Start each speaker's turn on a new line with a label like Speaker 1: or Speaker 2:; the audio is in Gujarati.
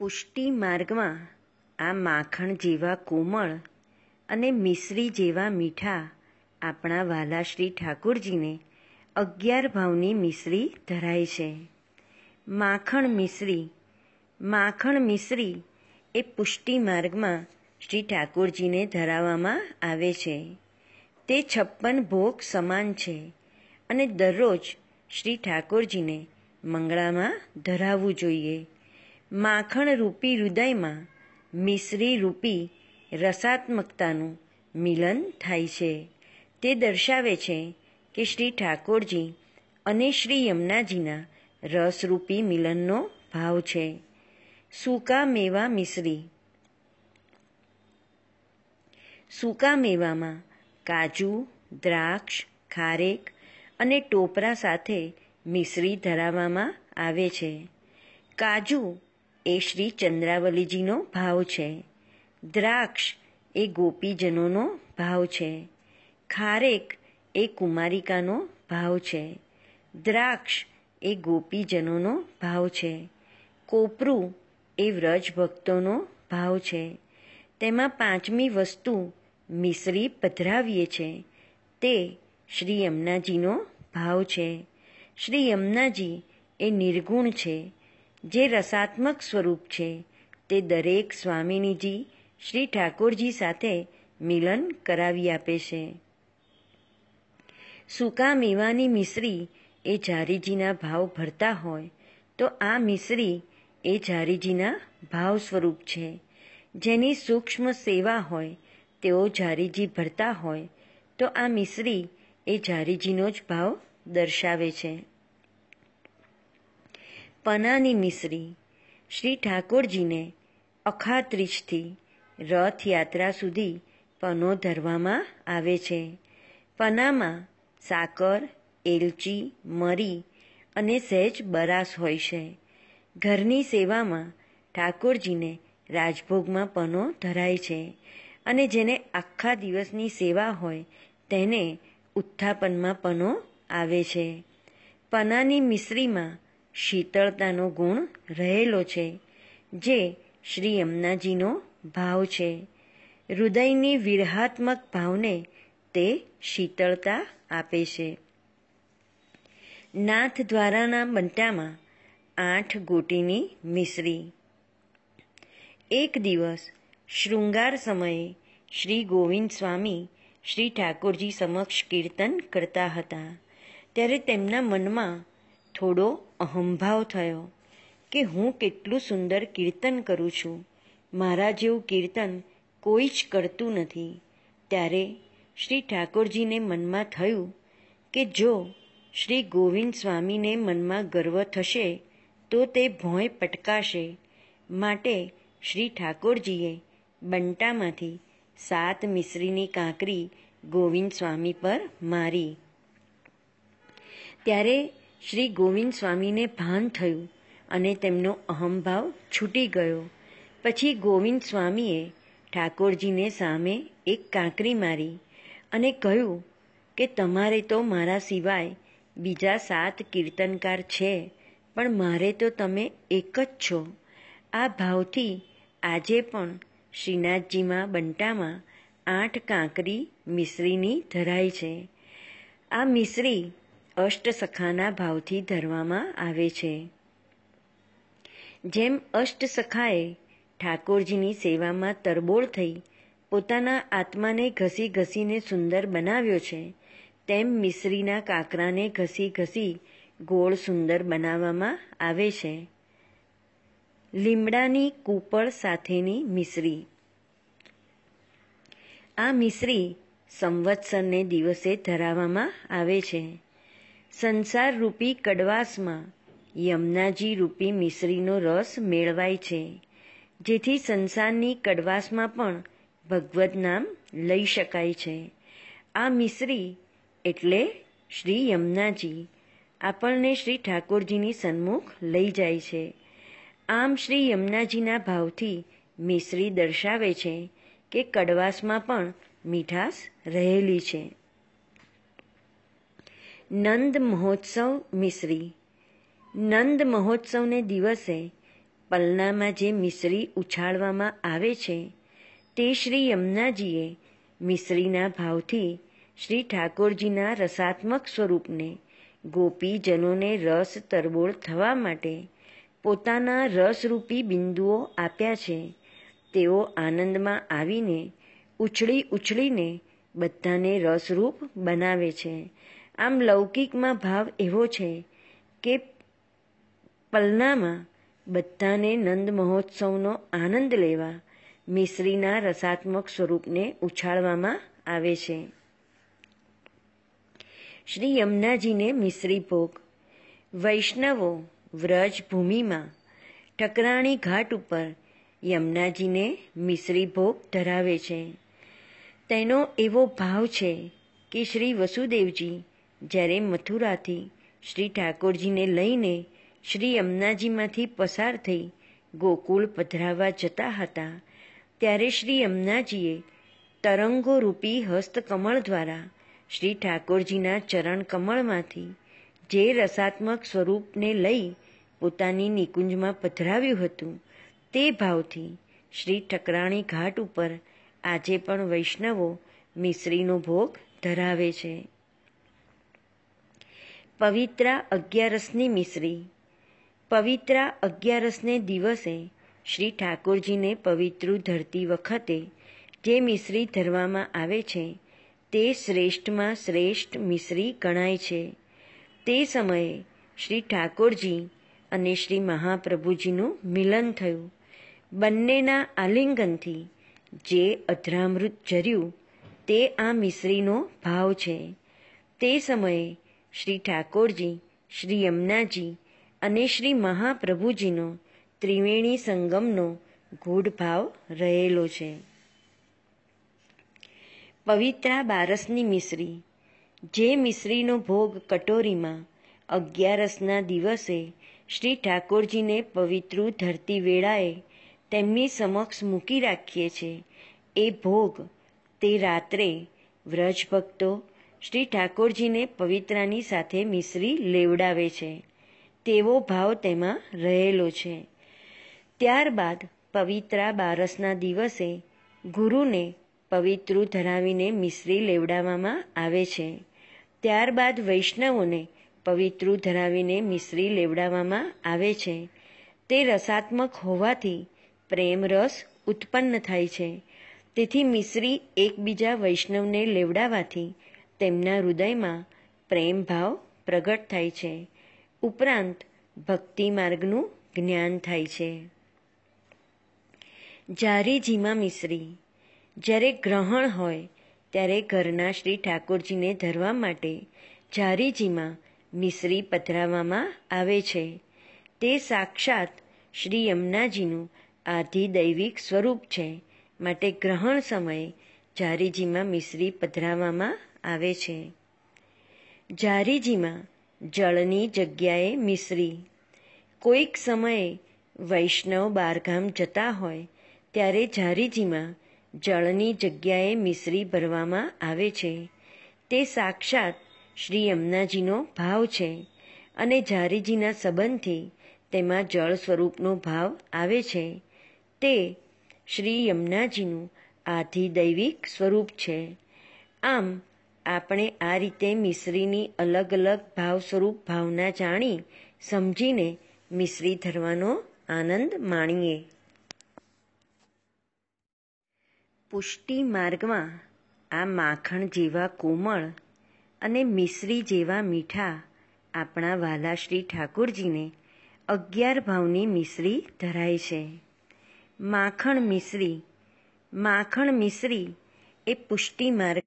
Speaker 1: પુષ્ટિ માર્ગમાં આ માખણ જેવા કોમળ અને મિશ્રી જેવા મીઠા આપણા વાલા શ્રી ઠાકુરજીને અગિયાર ભાવની મિશ્રી ધરાય છે માખણ મિશ્રી માખણ મિશ્રી એ પુષ્ટિ માર્ગમાં શ્રી ઠાકોરજીને ધરાવવામાં આવે છે તે છપ્પન ભોગ સમાન છે અને દરરોજ શ્રી ઠાકોરજીને મંગળામાં ધરાવવું જોઈએ માખણ રૂપી હૃદયમાં મિશ્રી રૂપી રસાત્મકતાનું મિલન થાય છે તે દર્શાવે છે કે શ્રી ઠાકોરજી અને શ્રી યમુનાજીના રસરૂપી મિલનનો ભાવ છે સૂકા મેવા મિશ્રી સૂકા મેવામાં કાજુ દ્રાક્ષ ખારેક અને ટોપરા સાથે મિશ્રી ધરાવવામાં આવે છે કાજુ એ શ્રી ચંદ્રાવલીજીનો ભાવ છે દ્રાક્ષ એ ગોપીજનોનો ભાવ છે ખારેક એ કુમારિકાનો ભાવ છે દ્રાક્ષ એ ગોપીજનોનો ભાવ છે કોપરું એ વ્રજ ભક્તોનો ભાવ છે તેમાં પાંચમી વસ્તુ મિશ્રી પધરાવીએ છે તે શ્રી યમનાજીનો ભાવ છે શ્રી યમનાજી એ નિર્ગુણ છે જે રસાત્મક સ્વરૂપ છે તે દરેક સ્વામિનીજી શ્રી ઠાકોરજી સાથે મિલન કરાવી આપે છે સૂકા મેવાની મિશ્રી એ ઝારીજીના ભાવ ભરતા હોય તો આ મિશ્રી એ ઝારીજીના ભાવ સ્વરૂપ છે જેની સૂક્ષ્મ સેવા હોય તેઓ ઝારીજી ભરતા હોય તો આ મિશ્રી એ ઝારીજીનો જ ભાવ દર્શાવે છે પનાની મિસરી શ્રી ઠાકોરજીને અખાત્રીજથી રથયાત્રા સુધી પનો ધરવામાં આવે છે પનામાં સાકર એલચી મરી અને સહેજ બરાસ હોય છે ઘરની સેવામાં ઠાકોરજીને રાજભોગમાં પનો ધરાય છે અને જેને આખા દિવસની સેવા હોય તેને ઉત્થાપનમાં પનો આવે છે પનાની મિશ્રીમાં શીતળતાનો ગુણ રહેલો છે જે શ્રી યમુનાજીનો ભાવ છે હૃદયની વિરહાત્મક ભાવને તે શીતળતા આપે છે નાથ દ્વારાના બંટામાં આઠ ગોટીની મિશ્રી એક દિવસ શૃંગાર સમયે શ્રી ગોવિંદ સ્વામી શ્રી ઠાકોરજી સમક્ષ કીર્તન કરતા હતા ત્યારે તેમના મનમાં થોડો અહંભાવ થયો કે હું કેટલું સુંદર કીર્તન કરું છું મારા જેવું કીર્તન કોઈ જ કરતું નથી ત્યારે શ્રી ઠાકોરજીને મનમાં થયું કે જો શ્રી ગોવિંદ સ્વામીને મનમાં ગર્વ થશે તો તે ભોંય પટકાશે માટે શ્રી ઠાકોરજીએ બંટામાંથી સાત મિશ્રીની કાંકરી ગોવિંદ સ્વામી પર મારી ત્યારે શ્રી ગોવિંદ સ્વામીને ભાન થયું અને તેમનો અહમભાવ છૂટી ગયો પછી ગોવિંદ સ્વામીએ ઠાકોરજીને સામે એક કાંકરી મારી અને કહ્યું કે તમારે તો મારા સિવાય બીજા સાત કીર્તનકાર છે પણ મારે તો તમે એક જ છો આ ભાવથી આજે પણ શ્રીનાથજીમાં બંટામાં આઠ કાંકરી મિશ્રીની ધરાય છે આ મિશ્રી અષ્ટસખાના ભાવથી ધરવામાં આવે છે જેમ અષ્ટસખાએ ઠાકોરજીની સેવામાં તરબોળ થઈ પોતાના આત્માને ઘસી ઘસીને સુંદર બનાવ્યો છે તેમ મિશ્રીના કાકરાને ઘસી ઘસી ગોળ સુંદર બનાવવામાં આવે છે લીમડાની કૂપળ સાથેની મિશ્રી આ મિશ્રી સંવત્સરને દિવસે ધરાવવામાં આવે છે સંસાર રૂપી કડવાસમાં યમનાજી રૂપી મિશ્રીનો રસ મેળવાય છે જેથી સંસારની કડવાસમાં પણ ભગવદ્ નામ લઈ શકાય છે આ મિશ્રી એટલે શ્રી યમનાજી આપણને શ્રી ઠાકોરજીની સન્મુખ લઈ જાય છે આમ શ્રી યમનાજીના ભાવથી મિશ્રી દર્શાવે છે કે કડવાસમાં પણ મીઠાશ રહેલી છે નંદ મહોત્સવ મિસરી નંદ મહોત્સવને દિવસે પલનામાં જે મિસરી ઉછાળવામાં આવે છે તે શ્રી યમુનાજીએ મિસરીના ભાવથી શ્રી ઠાકોરજીના રસાત્મક સ્વરૂપને ગોપીજનોને રસ તરબોળ થવા માટે પોતાના રસરૂપી બિંદુઓ આપ્યા છે તેઓ આનંદમાં આવીને ઉછળી ઉછળીને બધાને રસરૂપ બનાવે છે આમ લૌકિકમાં ભાવ એવો છે કે પલનામાં બધાને નંદ મહોત્સવનો આનંદ લેવા મિશ્રીના રસાત્મક સ્વરૂપને ઉછાળવામાં આવે છે શ્રી યમુનાજીને મિશ્રી ભોગ વૈષ્ણવો વ્રજ ભૂમિમાં ટકરાણી ઘાટ ઉપર યમુનાજીને મિશ્રી ભોગ ધરાવે છે તેનો એવો ભાવ છે કે શ્રી વસુદેવજી જ્યારે મથુરાથી શ્રી ઠાકોરજીને લઈને શ્રી યમુનાજીમાંથી પસાર થઈ ગોકુળ પધરાવા જતા હતા ત્યારે શ્રી યમુનાજીએ તરંગો રૂપી હસ્તકમળ દ્વારા શ્રી ઠાકોરજીના ચરણ કમળમાંથી જે રસાત્મક સ્વરૂપને લઈ પોતાની નિકુંજમાં પધરાવ્યું હતું તે ભાવથી શ્રી ઠકરાણી ઘાટ ઉપર આજે પણ વૈષ્ણવો મિશ્રીનો ભોગ ધરાવે છે પવિત્રા અગિયારસની મિશ્રી પવિત્રા અગિયારસને દિવસે શ્રી ઠાકોરજીને પવિત્ર ધરતી વખતે જે મિશ્રી ધરવામાં આવે છે તે શ્રેષ્ઠમાં શ્રેષ્ઠ મિશ્રી ગણાય છે તે સમયે શ્રી ઠાકોરજી અને શ્રી મહાપ્રભુજીનું મિલન થયું બંનેના આલિંગનથી જે અધરામૃત જર્યું તે આ મિશ્રીનો ભાવ છે તે સમયે શ્રી ઠાકોરજી શ્રી યમુનાજી અને શ્રી મહાપ્રભુજીનો ત્રિવેણી સંગમનો ગૂઢ ભાવ રહેલો છે પવિત્રા બારસની મિશ્રી જે મિશ્રીનો ભોગ કટોરીમાં અગિયારસના દિવસે શ્રી ઠાકોરજીને પવિત્રું ધરતી વેળાએ તેમની સમક્ષ મૂકી રાખીએ છીએ એ ભોગ તે રાત્રે વ્રજ ભક્તો શ્રી ઠાકોરજીને પવિત્રાની સાથે મિશ્રી લેવડાવે છે તેવો ભાવ તેમાં રહેલો છે ત્યારબાદ પવિત્રા બારસના દિવસે ગુરુને પવિત્રું ધરાવીને મિશ્રી લેવડાવવામાં આવે છે ત્યારબાદ વૈષ્ણવોને પવિત્રું ધરાવીને મિશ્રી લેવડાવવામાં આવે છે તે રસાત્મક હોવાથી પ્રેમ રસ ઉત્પન્ન થાય છે તેથી મિશ્રી એકબીજા વૈષ્ણવને લેવડાવવાથી તેમના હૃદયમાં પ્રેમ ભાવ પ્રગટ થાય છે ઉપરાંત ભક્તિ માર્ગનું જ્ઞાન થાય છે જારે જીમા મિશ્રી જ્યારે ગ્રહણ હોય ત્યારે ઘરના શ્રી ઠાકોરજીને ધરવા માટે જારીજીમાં મિશ્રી પધરાવવામાં આવે છે તે સાક્ષાત શ્રી યમુનાજીનું આધિદૈવિક સ્વરૂપ છે માટે ગ્રહણ સમયે જારીજીમાં મિશ્રી પધરાવવામાં આવે છે જારીજીમાં જળની જગ્યાએ મિશ્રી કોઈક સમયે વૈષ્ણવ બારગામ જતા હોય ત્યારે ઝારીજીમાં જળની જગ્યાએ મિશ્રી ભરવામાં આવે છે તે સાક્ષાત શ્રી યમુનાજીનો ભાવ છે અને ઝારીજીના સંબંધથી તેમાં જળ સ્વરૂપનો ભાવ આવે છે તે શ્રી યમુનાજીનું આધિદૈવિક સ્વરૂપ છે આમ આપણે આ રીતે મિશ્રીની અલગ અલગ ભાવ સ્વરૂપ ભાવના જાણી સમજીને મિશ્રી ધરવાનો આનંદ માણીએ પુષ્ટિ માર્ગમાં આ માખણ જેવા કોમળ અને મિશ્રી જેવા મીઠા આપણા વાલાશ્રી ઠાકુરજીને અગિયાર ભાવની મિશ્રી ધરાય છે માખણ મિશ્રી માખણ મિશ્રી એ પુષ્ટિ માર્ગ